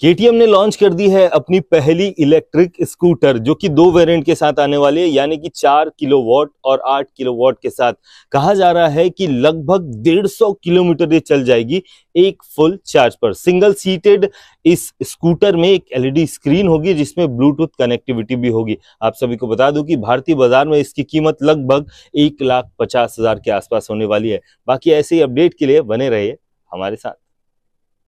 KTM ने launch कर दी है अपनी पहली इलेक्ट्रिक स्कूटर जो कि दो वेरिएंट के साथ आने वाली है यानी कि चार किलोवाट और आठ किलोवाट के साथ कहा जा रहा है कि लगभग डेढ़ सौ किलोमीटर ये चल जाएगी एक फुल चार्ज पर सिंगल सीटेड इस स्कूटर में एक एलईडी स्क्रीन होगी जिसमें ब्लूटूथ कनेक्टिविटी भी होगी आप सभी को बता दूं कि भारतीय बाजार में इसकी कीमत लगभग एक लाख पचास हजार के आसपास होने वाली है बाकी ऐसे ही अपडेट के लिए बने रहिए हमारे साथ